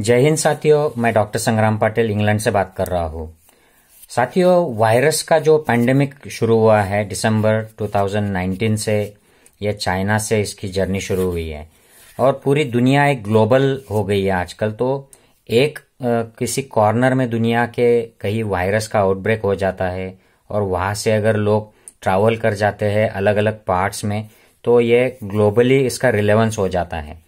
जय हिंद साथियों मैं डॉक्टर संग्राम पाटिल इंग्लैंड से बात कर रहा हूँ साथियों वायरस का जो पैंडेमिक शुरू हुआ है दिसंबर 2019 से यह चाइना से इसकी जर्नी शुरू हुई है और पूरी दुनिया एक ग्लोबल हो गई है आजकल तो एक आ, किसी कॉर्नर में दुनिया के कहीं वायरस का आउटब्रेक हो जाता है और वहां से अगर लोग ट्रैवल कर जाते हैं अलग अलग पार्ट्स में तो ये ग्लोबली इसका रिलेवेंस हो जाता है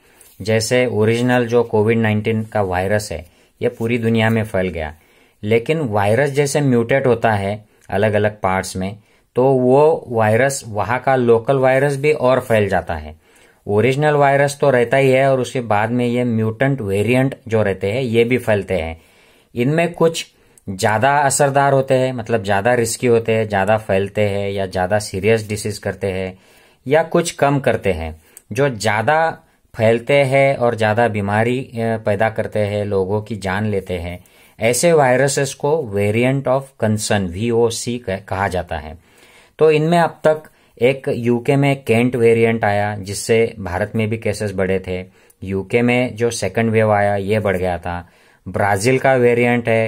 जैसे ओरिजिनल जो कोविड 19 का वायरस है ये पूरी दुनिया में फैल गया लेकिन वायरस जैसे म्यूटेट होता है अलग अलग पार्ट्स में तो वो वायरस वहाँ का लोकल वायरस भी और फैल जाता है ओरिजिनल वायरस तो रहता ही है और उसके बाद में ये म्यूटेंट वेरिएंट जो रहते हैं ये भी फैलते हैं इनमें कुछ ज़्यादा असरदार होते हैं मतलब ज़्यादा रिस्की होते हैं ज़्यादा फैलते हैं या ज़्यादा सीरियस डिसीज करते हैं या कुछ कम करते हैं जो ज़्यादा फैलते हैं और ज़्यादा बीमारी पैदा करते हैं लोगों की जान लेते हैं ऐसे वायरसेस को variant of concern V O C कहा जाता है तो इनमें अब तक एक यूके में केंट वेरिएंट आया जिससे भारत में भी केसेस बढ़े थे यूके में जो सेकंड वेव आया ये बढ़ गया था ब्राज़ील का वेरिएंट है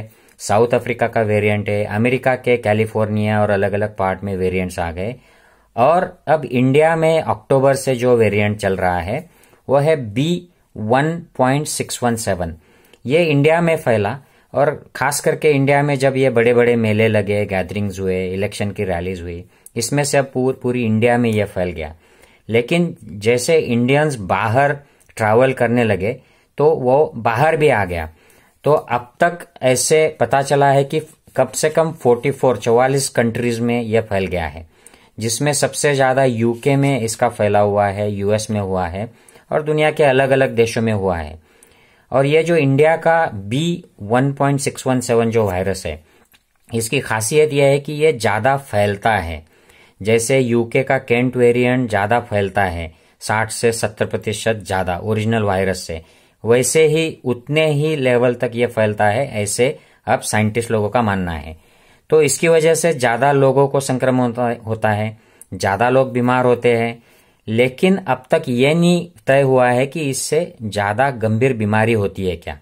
साउथ अफ्रीका का वेरिएंट है अमेरिका के कैलिफोर्निया और अलग अलग पार्ट में वेरिएंट्स आ गए और अब इंडिया में अक्टूबर से जो वेरिएंट चल रहा है वो है B one point six one seven ये इंडिया में फैला और खास करके इंडिया में जब ये बड़े बड़े मेले लगे गैदरिंग्स हुए इलेक्शन की रैलीज हुई इसमें से अब पूर, पूरी इंडिया में यह फैल गया लेकिन जैसे इंडियंस बाहर ट्रैवल करने लगे तो वो बाहर भी आ गया तो अब तक ऐसे पता चला है कि कम से कम 44 44 कंट्रीज में यह फैल गया है जिसमें सबसे ज़्यादा यूके में इसका फैला हुआ है यूएस में हुआ है और दुनिया के अलग अलग देशों में हुआ है और यह जो इंडिया का बी जो वायरस है इसकी खासियत यह है कि यह ज़्यादा फैलता है जैसे यूके का केंट वेरिएंट ज़्यादा फैलता है 60 से 70 प्रतिशत ज़्यादा ओरिजिनल वायरस से वैसे ही उतने ही लेवल तक यह फैलता है ऐसे अब साइंटिस्ट लोगों का मानना है तो इसकी वजह से ज़्यादा लोगों को संक्रमण होता है ज़्यादा लोग बीमार होते हैं लेकिन अब तक ये नहीं तय हुआ है कि इससे ज़्यादा गंभीर बीमारी होती है क्या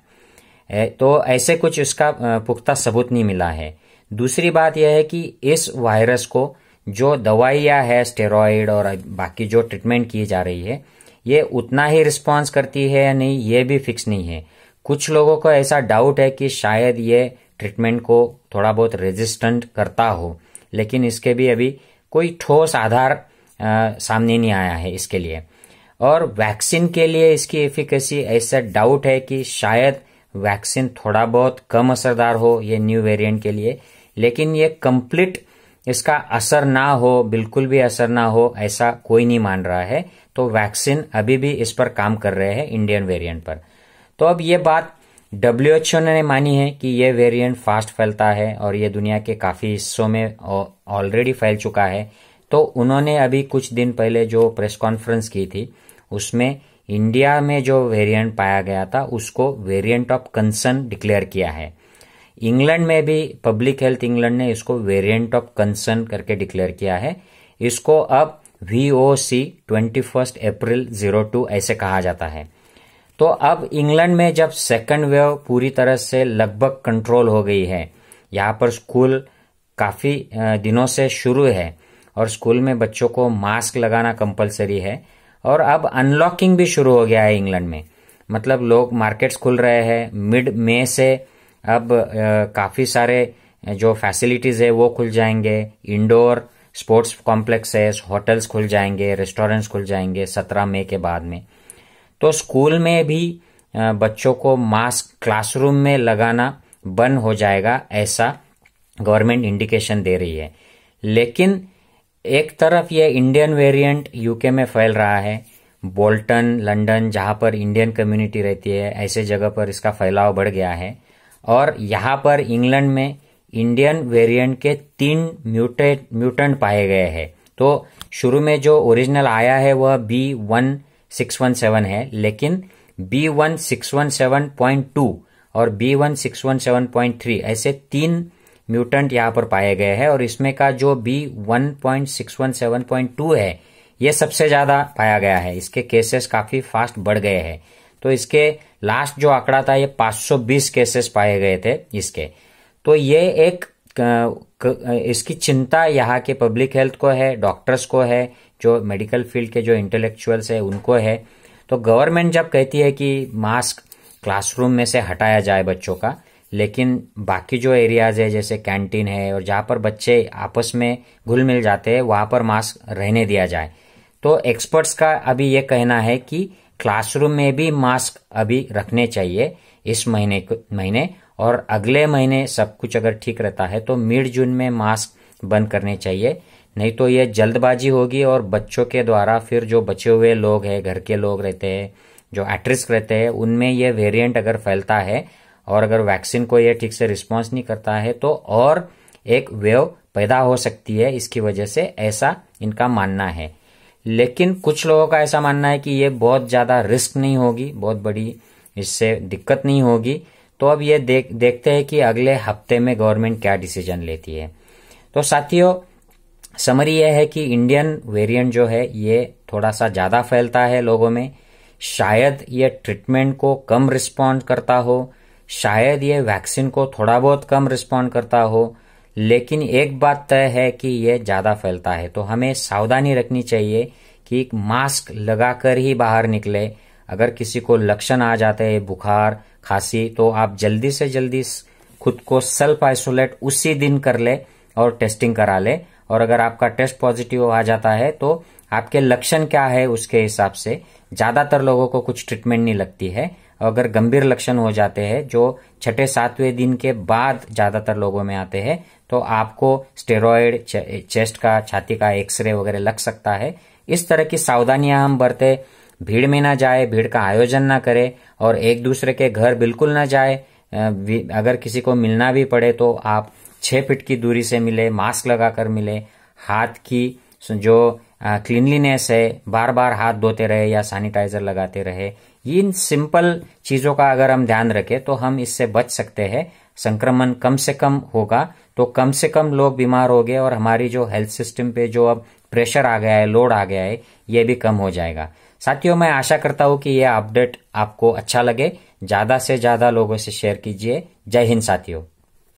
तो ऐसे कुछ इसका पुख्ता सबूत नहीं मिला है दूसरी बात यह है कि इस वायरस को जो दवाइयाँ है स्टेरॉइड और बाकी जो ट्रीटमेंट की जा रही है ये उतना ही रिस्पॉन्स करती है या नहीं ये भी फिक्स नहीं है कुछ लोगों को ऐसा डाउट है कि शायद ये ट्रीटमेंट को थोड़ा बहुत रेजिस्टेंट करता हो लेकिन इसके भी अभी कोई ठोस आधार सामने नहीं आया है इसके लिए और वैक्सीन के लिए इसकी एफिकेसी ऐसा डाउट है कि शायद वैक्सीन थोड़ा बहुत कम असरदार हो ये न्यू वेरिएंट के लिए लेकिन ये कंप्लीट इसका असर ना हो बिल्कुल भी असर ना हो ऐसा कोई नहीं मान रहा है तो वैक्सीन अभी भी इस पर काम कर रहे हैं इंडियन वेरिएंट पर तो अब ये बात डब्ल्यू ने मानी है कि ये वेरिएंट फास्ट फैलता है और ये दुनिया के काफ़ी हिस्सों में ऑलरेडी फैल चुका है तो उन्होंने अभी कुछ दिन पहले जो प्रेस कॉन्फ्रेंस की थी उसमें इंडिया में जो वेरिएंट पाया गया था उसको वेरिएंट ऑफ कंसर्न डिक्लेयर किया है इंग्लैंड में भी पब्लिक हेल्थ इंग्लैंड ने इसको वेरिएंट ऑफ कंसर्न करके डिक्लेयर किया है इसको अब V O C twenty first April zero two ऐसे कहा जाता है तो अब इंग्लैंड में जब सेकंड वेव पूरी तरह से लगभग कंट्रोल हो गई है यहाँ पर स्कूल काफ़ी दिनों से शुरू है और स्कूल में बच्चों को मास्क लगाना कंपलसरी है और अब अनलॉकिंग भी शुरू हो गया है इंग्लैंड में मतलब लोग मार्केट्स खुल रहे हैं मिड मे से अब काफ़ी सारे जो फैसिलिटीज़ है वो खुल जाएंगे इंडोर स्पोर्ट्स कॉम्प्लेक्सेस होटल्स खुल जाएंगे रेस्टोरेंट्स खुल जाएंगे सत्रह मई के बाद में तो स्कूल में भी बच्चों को मास्क क्लासरूम में लगाना बंद हो जाएगा ऐसा गवर्नमेंट इंडिकेशन दे रही है लेकिन एक तरफ ये इंडियन वेरिएंट यूके में फैल रहा है बोल्टन लंदन जहां पर इंडियन कम्युनिटी रहती है ऐसे जगह पर इसका फैलाव बढ़ गया है और यहां पर इंग्लैंड में इंडियन वेरिएंट के तीन म्यूटेट म्यूटेंट पाए गए हैं तो शुरू में जो ओरिजिनल आया है वह B one six one seven है लेकिन B one six one seven point two और B one six one seven point three ऐसे तीन म्यूटेंट यहाँ पर पाए गए हैं और इसमें का जो B one point six one seven point two है ये सबसे ज्यादा पाया गया है इसके केसेस काफी फास्ट बढ़ गए हैं तो इसके लास्ट जो आंकड़ा था ये 520 केसेस पाए गए थे इसके तो ये एक इसकी चिंता यहाँ के पब्लिक हेल्थ को है डॉक्टर्स को है जो मेडिकल फील्ड के जो इंटेलेक्चुअल्स है उनको है तो गवर्नमेंट जब कहती है कि मास्क क्लासरूम में से हटाया जाए बच्चों का लेकिन बाकी जो एरियाज़ है जैसे कैंटीन है और जहां पर बच्चे आपस में घुल मिल जाते हैं वहां पर मास्क रहने दिया जाए तो एक्सपर्ट्स का अभी ये कहना है कि क्लासरूम में भी मास्क अभी रखने चाहिए इस महीने महीने और अगले महीने सब कुछ अगर ठीक रहता है तो मिड जून में मास्क बंद करने चाहिए नहीं तो ये जल्दबाजी होगी और बच्चों के द्वारा फिर जो बचे हुए लोग हैं घर के लोग रहते हैं जो एट्रिस्क रहते हैं उनमें ये वेरिएंट अगर फैलता है और अगर वैक्सीन को ये ठीक से रिस्पॉन्स नहीं करता है तो और एक वेव पैदा हो सकती है इसकी वजह से ऐसा इनका मानना है लेकिन कुछ लोगों का ऐसा मानना है कि ये बहुत ज़्यादा रिस्क नहीं होगी बहुत बड़ी इससे दिक्कत नहीं होगी तो अब ये देख देखते हैं कि अगले हफ्ते में गवर्नमेंट क्या डिसीजन लेती है तो साथियों समरी यह है कि इंडियन वेरिएंट जो है ये थोड़ा सा ज़्यादा फैलता है लोगों में शायद ये ट्रीटमेंट को कम रिस्पॉन्ड करता हो शायद ये वैक्सीन को थोड़ा बहुत कम रिस्पॉन्ड करता हो लेकिन एक बात तय है कि ये ज़्यादा फैलता है तो हमें सावधानी रखनी चाहिए कि मास्क लगाकर ही बाहर निकले अगर किसी को लक्षण आ जाते हैं बुखार खांसी तो आप जल्दी से जल्दी खुद को सेल्फ आइसोलेट उसी दिन कर ले और टेस्टिंग करा ले और अगर आपका टेस्ट पॉजिटिव आ जाता है तो आपके लक्षण क्या है उसके हिसाब से ज़्यादातर लोगों को कुछ ट्रीटमेंट नहीं लगती है अगर गंभीर लक्षण हो जाते हैं जो छठे सातवें दिन के बाद ज्यादातर लोगों में आते हैं तो आपको स्टेरॉयड चेस्ट का छाती का एक्सरे वगैरह लग सकता है इस तरह की सावधानियां हम बरते भीड़ में ना जाए भीड़ का आयोजन ना करें और एक दूसरे के घर बिल्कुल ना जाए अगर किसी को मिलना भी पड़े तो आप छह फिट की दूरी से मिले मास्क लगाकर मिले हाथ की जो क्लीनलीनेस है बार बार हाथ धोते रहे या सैनिटाइजर लगाते रहे इन सिंपल चीजों का अगर हम ध्यान रखें तो हम इससे बच सकते हैं संक्रमण कम से कम होगा तो कम से कम लोग बीमार हो गए और हमारी जो हेल्थ सिस्टम पे जो अब प्रेशर आ गया है लोड आ गया है ये भी कम हो जाएगा साथियों मैं आशा करता हूं कि यह अपडेट आपको अच्छा लगे ज़्यादा से ज़्यादा लोगों से शेयर कीजिए जय हिंद साथियों